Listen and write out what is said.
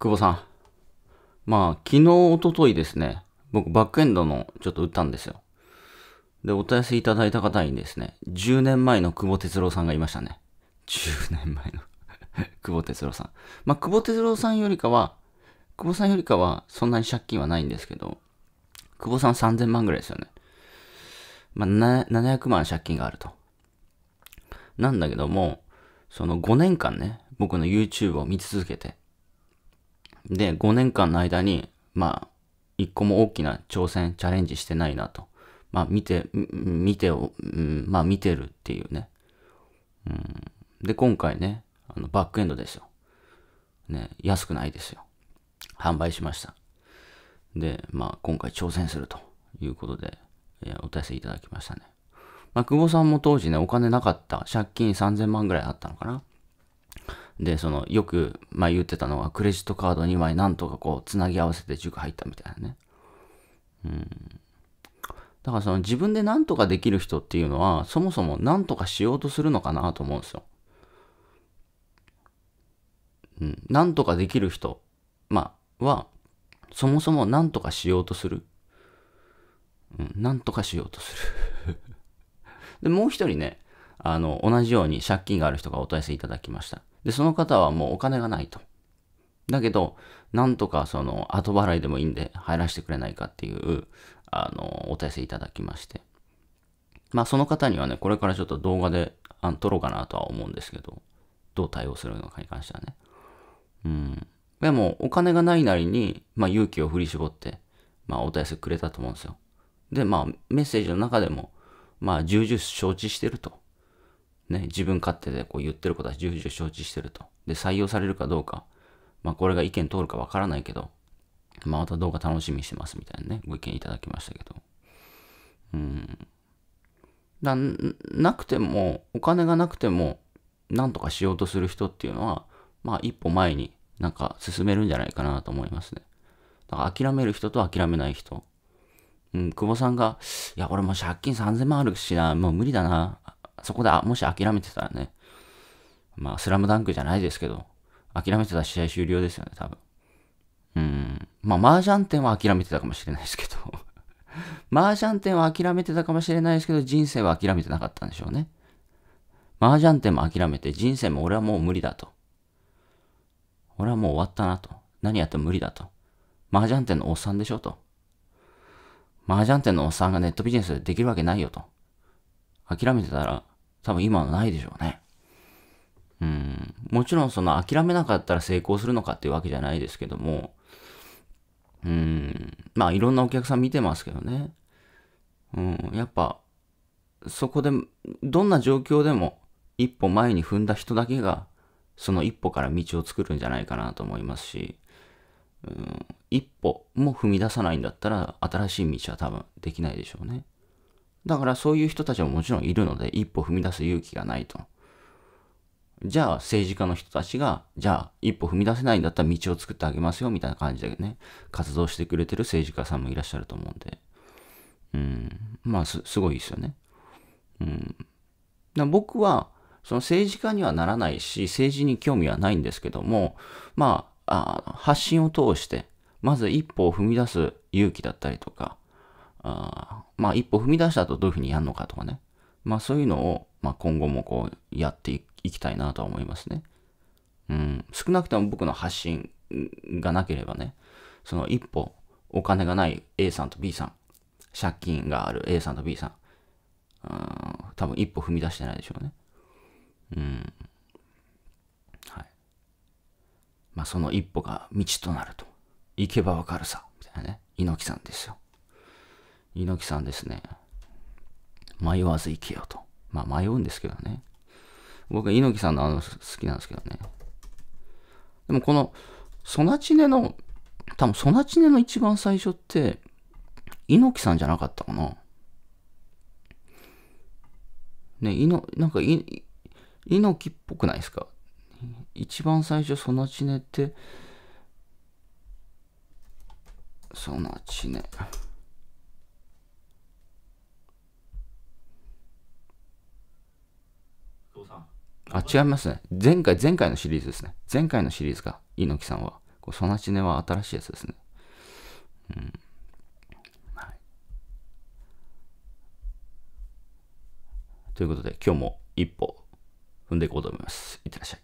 久保さん。まあ、昨日、おとといですね、僕、バックエンドのちょっと打ったんですよ。で、お問い合わせいただいた方にですね、10年前の久保哲郎さんがいましたね。10年前の 久保哲郎さん。まあ、久保哲郎さんよりかは、久保さんよりかは、そんなに借金はないんですけど、久保さん3000万ぐらいですよね。まあ、700万借金があると。なんだけども、その5年間ね、僕の YouTube を見続けて、で、5年間の間に、まあ、一個も大きな挑戦、チャレンジしてないなと。まあ、見て、見てを、うん、まあ、見てるっていうね。うん、で、今回ね、あのバックエンドですよ。ね、安くないですよ。販売しました。で、まあ、今回挑戦するということで、えー、お問いいただきましたね。まあ、久保さんも当時ね、お金なかった。借金3000万ぐらいあったのかな。で、その、よく、まあ、言ってたのは、クレジットカード2枚なんとかこう、つなぎ合わせて塾入ったみたいなね。うん。だからその自分で何とかできる人っていうのは、そもそも何とかしようとするのかなと思うんですよ。うん。何とかできる人、まあ、は、そもそも何とかしようとする。うん。何とかしようとする で、もう一人ね、あの、同じように借金がある人がお問い合わせいただきました。で、その方はもうお金がないと。だけど、なんとかその後払いでもいいんで入らせてくれないかっていう、あの、お問い合わせいただきまして。まあ、その方にはね、これからちょっと動画で撮ろうかなとは思うんですけど、どう対応するのかに関してはね。うん。でも、お金がないなりに、まあ、勇気を振り絞って、まあ、お問い合わせくれたと思うんですよ。で、まあ、メッセージの中でも、まあ、重々承知してると。ね、自分勝手でこう言ってることは重々承知してると。で、採用されるかどうか、まあこれが意見通るかわからないけど、まあ、また動画楽しみにしてますみたいなね、ご意見いただきましたけど。うん。な、なくても、お金がなくても、なんとかしようとする人っていうのは、まあ一歩前になんか進めるんじゃないかなと思いますね。だから諦める人と諦めない人。うん、久保さんが、いや、俺も借金3000万あるしな、もう無理だな、そこでもし諦めてたらね、まあ、スラムダンクじゃないですけど、諦めてたら試合終了ですよね、多分。うん。まあ、麻雀店は諦めてたかもしれないですけど 麻雀店は諦めてたかもしれないですけど、人生は諦めてなかったんでしょうね。麻雀店も諦めて、人生も俺はもう無理だと。俺はもう終わったなと。何やっても無理だと。麻雀店のおっさんでしょと。麻雀店のおっさんがネットビジネスでできるわけないよと。諦めてたら、多分今はないでしょうね。うん。もちろんその諦めなかったら成功するのかっていうわけじゃないですけども、うん。まあいろんなお客さん見てますけどね。うん。やっぱ、そこで、どんな状況でも一歩前に踏んだ人だけが、その一歩から道を作るんじゃないかなと思いますし、うん、一歩も踏み出さないんだったら、新しい道は多分できないでしょうね。だからそういう人たちももちろんいるので、一歩踏み出す勇気がないと。じゃあ政治家の人たちが、じゃあ一歩踏み出せないんだったら道を作ってあげますよみたいな感じでね、活動してくれてる政治家さんもいらっしゃると思うんで。うん。まあす、すごいですよね。うん。だ僕は、その政治家にはならないし、政治に興味はないんですけども、まあ、あ発信を通して、まず一歩を踏み出す勇気だったりとか、あまあ一歩踏み出した後どういうふうにやるのかとかね。まあそういうのを、まあ、今後もこうやっていきたいなとは思いますね。うん、少なくとも僕の発信がなければね、その一歩お金がない A さんと B さん、借金がある A さんと B さん、うん、多分一歩踏み出してないでしょうね。うん。はい。まあその一歩が道となると。行けばわかるさ。みたいなね。猪木さんですよ。猪木さんですね、迷わず行けよと。まあ迷うんですけどね。僕は猪木さんのあの好きなんですけどね。でもこの、ソナチネの、多分ソナチネの一番最初って、猪木さんじゃなかったかな。ね、猪、なんか猪木っぽくないですか一番最初、ソナチネって、ソナチネ。あ、違いますね。前回、前回のシリーズですね。前回のシリーズか、猪木さんは。こうソナチネは新しいやつですね。うん。はい。ということで、今日も一歩踏んでいこうと思います。いってらっしゃい。